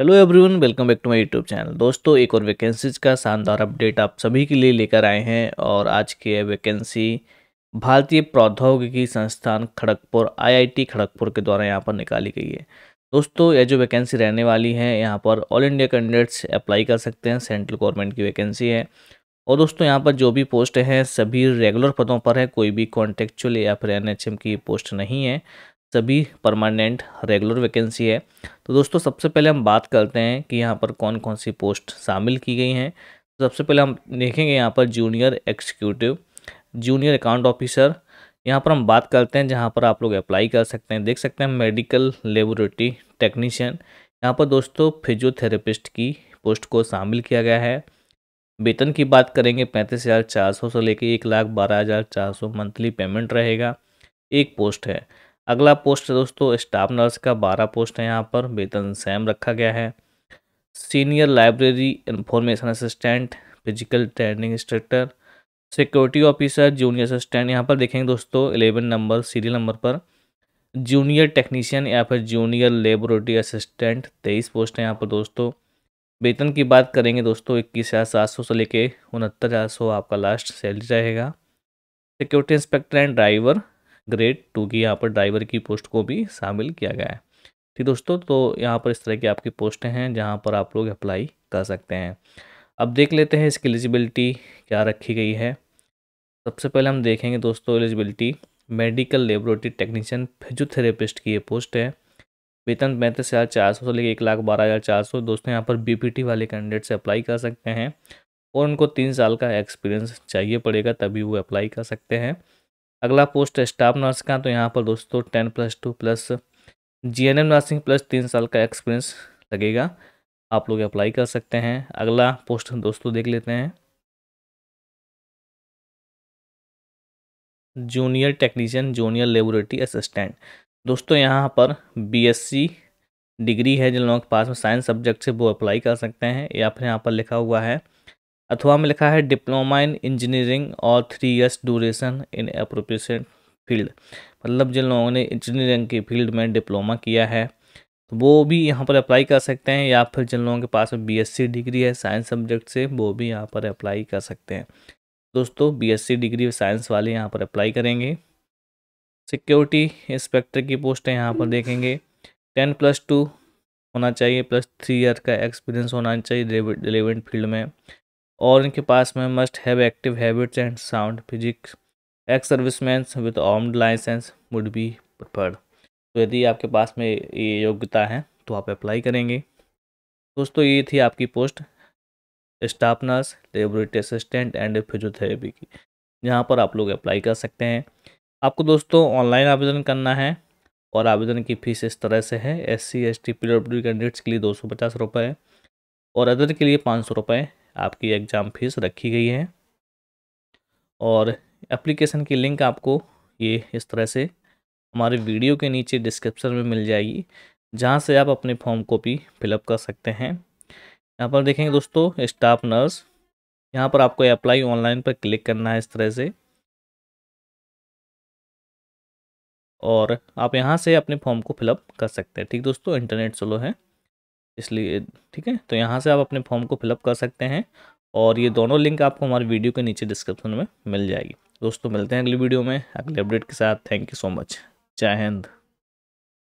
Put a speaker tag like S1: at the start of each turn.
S1: hello everyone welcome back to my YouTube channel दोस्तों एक और वैकेंसीज का शानदार अपडेट आप सभी के लिए लेकर आए हैं और आज की यह वैकेंसी भारतीय प्रौद्योगिकी संस्थान खड़गपुर आईआईटी खड़गपुर के द्वारा यहाँ पर निकाली गई है दोस्तों यह जो वैकेंसी रहने वाली है यहाँ पर ऑल इंडिया कैंडिडेट्स अप्लाई कर सकते हैं सेंट्रल गवर्नमेंट की वैकेंसी है और दोस्तों यहाँ पर जो भी पोस्ट हैं सभी रेगुलर पदों पर है कोई भी कॉन्टेक्चुअल या फिर एन की पोस्ट नहीं है सभी परमानेंट रेगुलर वैकेंसी है तो दोस्तों सबसे पहले हम बात करते हैं कि यहाँ पर कौन कौन सी पोस्ट शामिल की गई हैं सबसे पहले हम देखेंगे यहाँ पर junior executive junior account officer यहाँ पर हम बात करते हैं जहाँ पर आप लोग अप्लाई कर सकते हैं देख सकते हैं मेडिकल लेबोरेटरी टेक्नीशियन यहाँ पर दोस्तों फिजियोथेरेपिस्ट की पोस्ट को शामिल किया गया है वेतन की बात करेंगे पैंतीस हज़ार चार सौ से लेकर एक लाख बारह हज़ार चार सौ मंथली पेमेंट रहेगा एक पोस्ट है अगला पोस्ट है दोस्तों स्टाफ नर्स का बारह पोस्ट है यहाँ पर वेतन सैम रखा गया है senior library information assistant physical training instructor security officer junior assistant यहाँ पर देखेंगे दोस्तों एलेवन नंबर सीरियल नंबर पर जूनियर टेक्नीशियन या फिर जूनियर लेबोरेटरी असिस्टेंट तेईस पोस्ट हैं यहाँ पर दोस्तों वेतन की बात करेंगे दोस्तों इक्कीस हज़ार सात सौ से लेके उनहत्तर हज़ार सौ आपका लास्ट सैलरी रहेगा security inspector and driver grade two की यहाँ पर ड्राइवर की पोस्ट को भी शामिल किया गया है ठीक दोस्तों तो यहाँ पर इस तरह की आपकी पोस्टें हैं जहाँ पर आप लोग अप्लाई कर सकते हैं अब देख लेते हैं इसकी एलिजिबिलिटी क्या रखी गई है सबसे पहले हम देखेंगे दोस्तों eligibility medical laboratory technician physiotherapist की ये पोस्ट है वेतन पैंतीस हज़ार चार सौ से लेकर एक लाख बारह हज़ार चार सौ दोस्तों यहाँ पर बीपीटी वाले कैंडिडेट से अप्लाई कर सकते हैं और उनको तीन साल का एक्सपीरियंस चाहिए पड़ेगा तभी वो अप्लाई कर सकते हैं अगला पोस्ट स्टाफ नर्स का तो यहाँ पर दोस्तों ten plus two plus G N M nursing plus तीन साल का एक्सपीरियंस लगेगा आप लोग अप्लाई कर सकते हैं अगला पोस्ट दोस्तों देख लेते हैं junior technician junior laboratory assistant दोस्तों यहाँ पर बीएससी डिग्री है जिन लोगों के पास में साइंस सब्जेक्ट से वो अप्लाई कर सकते हैं या फिर यहाँ पर लिखा हुआ है अथवा में लिखा है डिप्लोमा इन इंजीनियरिंग और three years duration in appropriation field मतलब जिन लोगों ने इंजीनियरिंग की फील्ड में डिप्लोमा किया है तो वो भी यहाँ पर अप्लाई कर सकते हैं या फिर जिन लोगों के पास में बी डिग्री है साइंस सब्जेक्ट से वो भी यहाँ पर अप्लाई कर सकते हैं दोस्तों बी डिग्री साइंस वाले यहाँ पर अप्लाई करेंगे सिक्योरिटी इंस्पेक्टर की पोस्ट है यहाँ पर देखेंगे टेन प्लस टू होना चाहिए प्लस थ्री ईयर का एक्सपीरियंस होना चाहिए रिलेवेंट फील्ड में और इनके पास में must have active habits and sound physics ex serviceman with armed licence would be preferred तो यदि आपके पास में ये योग्यता है तो आप अप्लाई करेंगे दोस्तों ये थी आपकी post staff nurse laboratory assistant and physiotherapy की यहाँ पर आप लोग अप्लाई कर सकते हैं आपको दोस्तों ऑनलाइन आवेदन करना है और आवेदन की फ़ीस इस तरह से है S C S T P W candidates के लिए दो सौ पचास रुपये और अदर के लिए पाँच सौ रुपये आपकी एग्ज़ाम फीस रखी गई है और एप्लीकेशन की लिंक आपको ये इस तरह से हमारे वीडियो के नीचे डिस्क्रिप्शन में मिल जाएगी जहाँ से आप अपने फॉर्म कॉपी फिलअप कर सकते हैं यहाँ पर देखेंगे दोस्तों स्टाफ नर्स यहाँ पर आपको अप्लाई ऑनलाइन पर क्लिक करना है इस तरह से और आप यहाँ से अपने फॉर्म को फिलअप कर सकते हैं ठीक दोस्तों इंटरनेट स्लो है इसलिए ठीक है तो यहाँ से आप अपने फॉर्म को फिलअप कर सकते हैं और ये दोनों लिंक आपको हमारे वीडियो के नीचे डिस्क्रिप्शन में मिल जाएगी दोस्तों मिलते हैं अगली वीडियो में अगले अपडेट के साथ थैंक यू सो मच जय हिंद